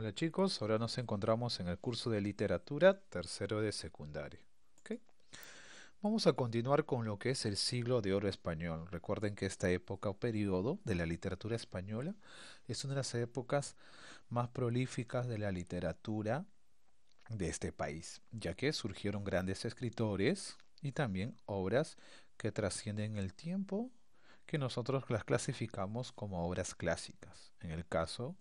Hola chicos, ahora nos encontramos en el curso de literatura tercero de secundaria. Vamos a continuar con lo que es el siglo de oro español. Recuerden que esta época o periodo de la literatura española es una de las épocas más prolíficas de la literatura de este país, ya que surgieron grandes escritores y también obras que trascienden el tiempo que nosotros las clasificamos como obras clásicas. En el caso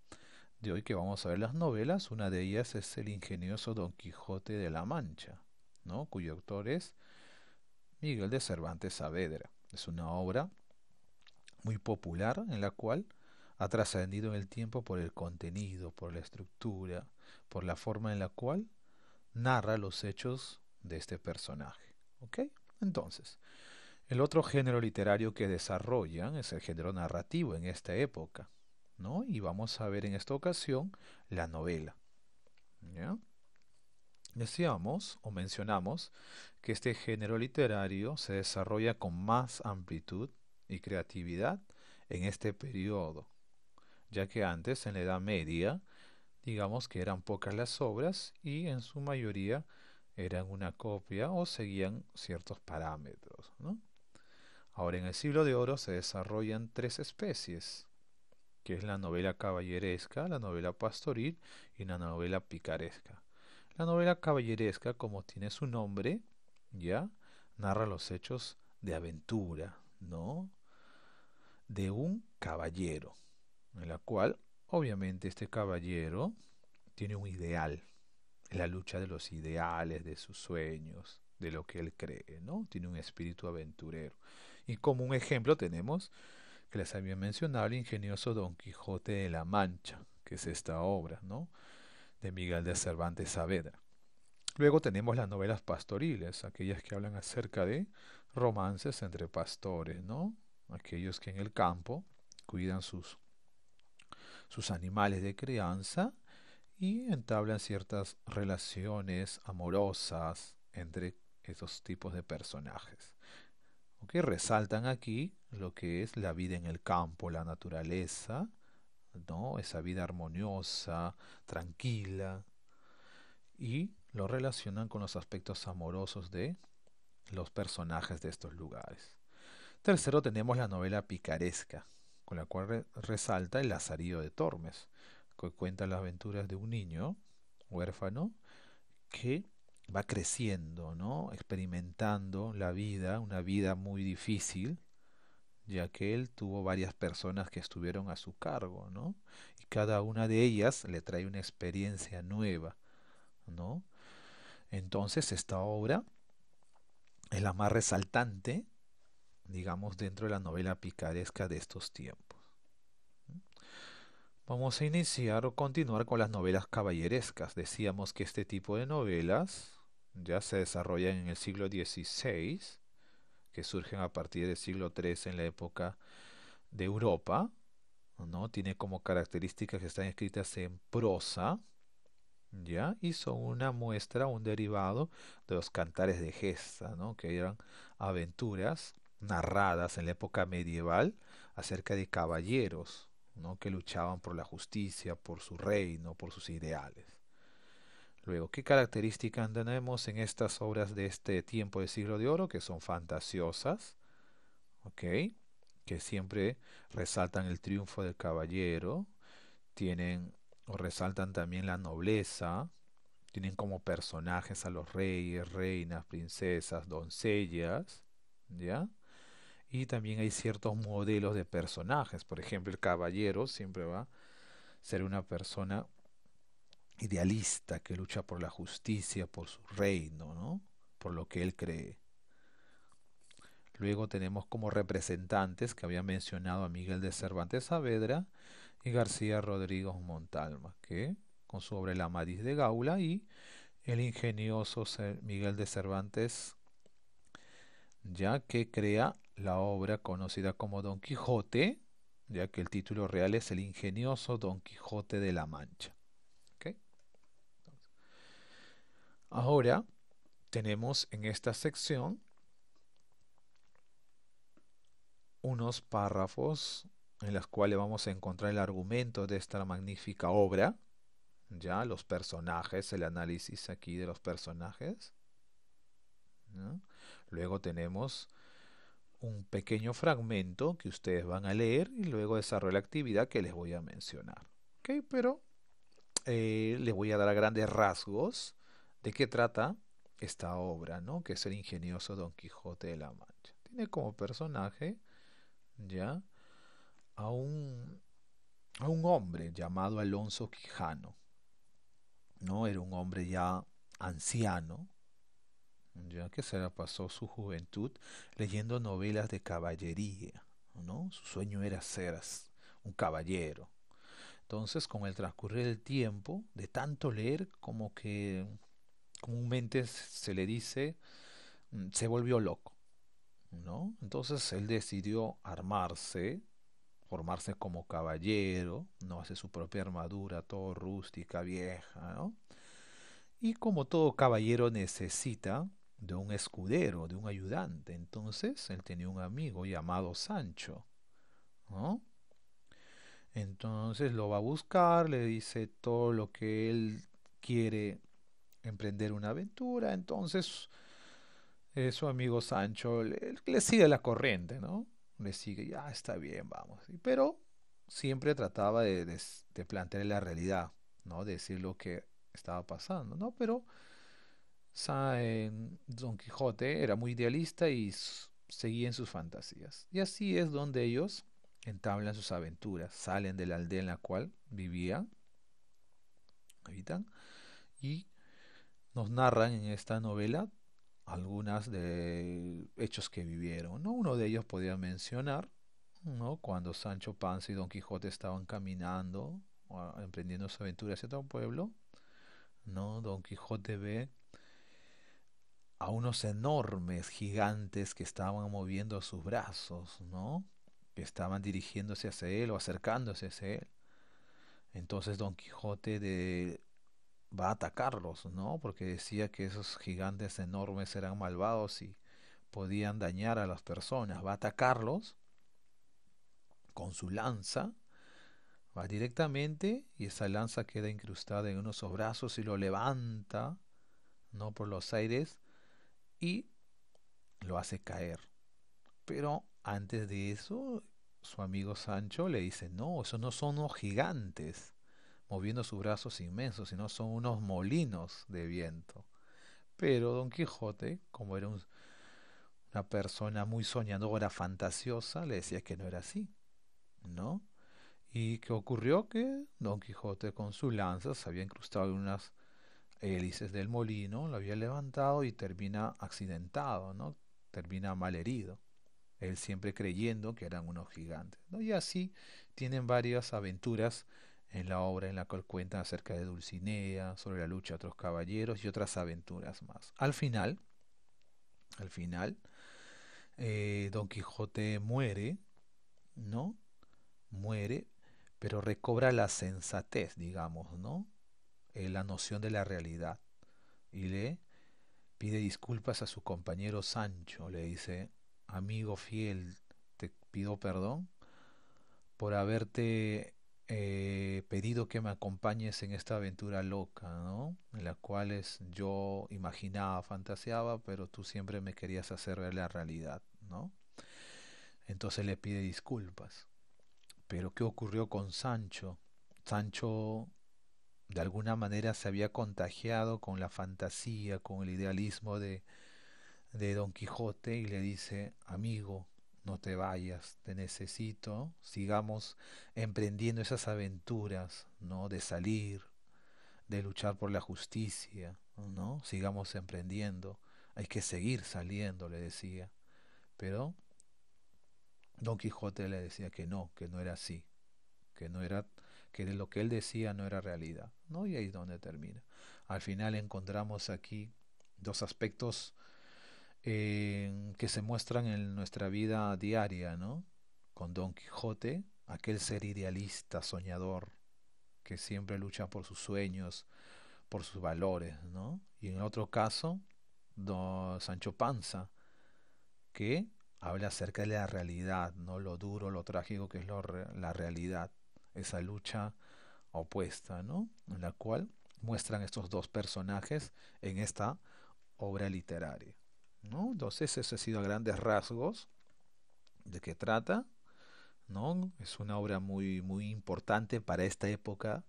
de hoy que vamos a ver las novelas. Una de ellas es El ingenioso Don Quijote de la Mancha, ¿no? cuyo autor es Miguel de Cervantes Saavedra. Es una obra muy popular en la cual ha trascendido en el tiempo por el contenido, por la estructura, por la forma en la cual narra los hechos de este personaje. Entonces, el otro género literario que desarrollan es el género narrativo en esta época, y vamos a ver en esta ocasión la novela. ¿ya? Decíamos o mencionamos que este género literario se desarrolla con más amplitud y creatividad en este periodo, ya que antes, en la Edad Media, digamos que eran pocas las obras y en su mayoría eran una copia o seguían ciertos parámetros. Ahora en el siglo de oro se desarrollan tres especies, que es la novela caballeresca, la novela pastoril y la novela picaresca. La novela caballeresca, como tiene su nombre, ya narra los hechos de aventura, ¿no? De un caballero, en la cual, obviamente, este caballero tiene un ideal, la lucha de los ideales, de sus sueños, de lo que él cree, ¿no? Tiene un espíritu aventurero. Y como un ejemplo tenemos que les había mencionado el ingenioso Don Quijote de la Mancha, que es esta obra, ¿no? de Miguel de Cervantes Saavedra. Luego tenemos las novelas pastoriles, aquellas que hablan acerca de romances entre pastores, ¿no? Aquellos que en el campo cuidan sus, sus animales de crianza y entablan ciertas relaciones amorosas entre esos tipos de personajes que resaltan aquí lo que es la vida en el campo, la naturaleza, ¿no? esa vida armoniosa, tranquila, y lo relacionan con los aspectos amorosos de los personajes de estos lugares. Tercero tenemos la novela picaresca, con la cual resalta el Lazarillo de Tormes, que cuenta las aventuras de un niño huérfano que va creciendo, ¿no? Experimentando la vida, una vida muy difícil, ya que él tuvo varias personas que estuvieron a su cargo, ¿no? Y cada una de ellas le trae una experiencia nueva, ¿no? Entonces esta obra es la más resaltante, digamos, dentro de la novela picaresca de estos tiempos. Vamos a iniciar o continuar con las novelas caballerescas. Decíamos que este tipo de novelas ya se desarrollan en el siglo XVI, que surgen a partir del siglo XIII en la época de Europa, ¿no? Tiene como características que están escritas en prosa, ¿ya? Y son una muestra, un derivado de los cantares de gesta, ¿no? Que eran aventuras narradas en la época medieval acerca de caballeros, ¿no? Que luchaban por la justicia, por su reino, por sus ideales. Luego, ¿qué características tenemos en estas obras de este tiempo del siglo de oro que son fantasiosas? ¿Ok? Que siempre resaltan el triunfo del caballero, tienen o resaltan también la nobleza, tienen como personajes a los reyes, reinas, princesas, doncellas, ¿ya? Y también hay ciertos modelos de personajes, por ejemplo, el caballero siempre va a ser una persona idealista que lucha por la justicia, por su reino, ¿no? por lo que él cree. Luego tenemos como representantes que había mencionado a Miguel de Cervantes Saavedra y García Rodríguez Montalma, que con su obra El Amadís de Gaula y el ingenioso Miguel de Cervantes, ya que crea la obra conocida como Don Quijote, ya que el título real es El ingenioso Don Quijote de la Mancha. Ahora tenemos en esta sección unos párrafos en los cuales vamos a encontrar el argumento de esta magnífica obra, ya los personajes, el análisis aquí de los personajes. Luego tenemos un pequeño fragmento que ustedes van a leer y luego desarrollo la actividad que les voy a mencionar. Pero eh, les voy a dar a grandes rasgos de qué trata esta obra, ¿no? Que es el ingenioso Don Quijote de la Mancha. Tiene como personaje, ¿ya? A un, a un hombre llamado Alonso Quijano, ¿no? Era un hombre ya anciano, ya que se la pasó su juventud leyendo novelas de caballería, ¿no? Su sueño era ser un caballero. Entonces, con el transcurrir del tiempo, de tanto leer, como que comúnmente se le dice, mm, se volvió loco. ¿no? Entonces él decidió armarse, formarse como caballero, no hace su propia armadura, todo rústica, vieja, ¿no? Y como todo caballero necesita de un escudero, de un ayudante, entonces él tenía un amigo llamado Sancho, ¿no? Entonces lo va a buscar, le dice todo lo que él quiere emprender una aventura. Entonces, eh, su amigo Sancho le, sigue la corriente, ¿no? Le sigue, ya está bien, vamos. Pero siempre trataba de, de, plantear la realidad, ¿no? De decir lo que estaba pasando, ¿no? Pero San, Don Quijote era muy idealista y seguía en sus fantasías. Y así es donde ellos entablan sus aventuras, salen de la aldea en la cual vivían, habitan, y nos narran en esta novela algunas de hechos que vivieron. ¿no? Uno de ellos podía mencionar ¿no? cuando Sancho Panza y Don Quijote estaban caminando, emprendiendo su aventura hacia otro pueblo. ¿no? Don Quijote ve a unos enormes gigantes que estaban moviendo sus brazos, ¿no? que estaban dirigiéndose hacia él o acercándose hacia él. Entonces Don Quijote de va a atacarlos, ¿no? Porque decía que esos gigantes enormes eran malvados y podían dañar a las personas. Va a atacarlos con su lanza, va directamente y esa lanza queda incrustada en unos brazos y lo levanta, ¿no? Por los aires y lo hace caer. Pero antes de eso, su amigo Sancho le dice, no, esos no son los gigantes moviendo sus brazos inmensos, sino son unos molinos de viento. Pero Don Quijote, como era una persona muy soñadora, fantasiosa, le decía que no era así, ¿no? Y qué ocurrió que Don Quijote con su lanza se había incrustado en unas hélices del molino, lo había levantado y termina accidentado, ¿no? Termina mal herido. Él siempre creyendo que eran unos gigantes, Y así tienen varias aventuras en la obra en la cual cuentan acerca de Dulcinea, sobre la lucha de otros caballeros y otras aventuras más. Al final, al final, eh, Don Quijote muere, ¿no? Muere, pero recobra la sensatez, digamos, ¿no? Eh, la noción de la realidad. Y le pide disculpas a su compañero Sancho, le dice, amigo fiel, te pido perdón por haberte eh, pedido que me acompañes en esta aventura loca, ¿no? En la cual yo imaginaba, fantaseaba, pero tú siempre me querías hacer ver la realidad, ¿no? Entonces le pide disculpas. Pero ¿qué ocurrió con Sancho? Sancho de alguna manera se había contagiado con la fantasía, con el idealismo de Don Quijote y le dice, amigo, no te vayas, te necesito, sigamos emprendiendo esas aventuras, ¿no? De salir, de luchar por la justicia, ¿no? Sigamos emprendiendo, hay que seguir saliendo, le decía. Pero Don Quijote le decía que no, que no era así, que no era que de lo que él decía no era realidad, ¿no? Y ahí es donde termina. Al final encontramos aquí dos aspectos que se muestran en nuestra vida diaria, ¿no? Con Don Quijote, aquel ser idealista, soñador, que siempre lucha por sus sueños, por sus valores, ¿no? Y en otro caso, Don Sancho Panza, que habla acerca de la realidad, ¿no? Lo duro, lo trágico que es la realidad, esa lucha opuesta, ¿no? En la cual muestran estos dos personajes en esta obra literaria. Entonces, eso ha sido a grandes rasgos de qué trata. ¿no? Es una obra muy, muy importante para esta época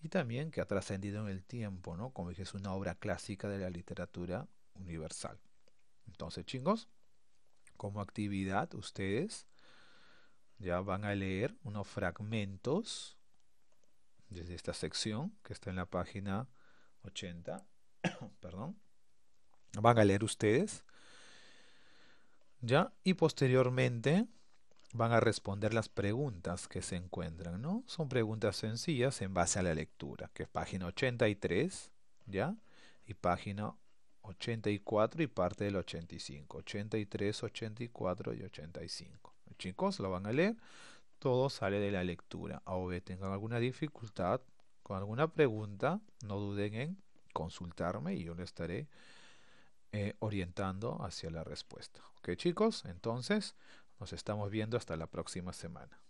y también que ha trascendido en el tiempo, ¿no? Como dije, es una obra clásica de la literatura universal. Entonces, chicos, como actividad, ustedes ya van a leer unos fragmentos desde esta sección que está en la página 80, perdón. Van a leer ustedes y posteriormente van a responder las preguntas que se encuentran, ¿no? Son preguntas sencillas en base a la lectura, que es página 83, ¿ya? Y página 84 y parte del 85. 83, 84 y 85. Chicos, lo van a leer. Todo sale de la lectura. B tengan alguna dificultad con alguna pregunta, no duden en consultarme y yo le estaré eh, orientando hacia la respuesta. ¿Ok chicos? Entonces nos estamos viendo hasta la próxima semana.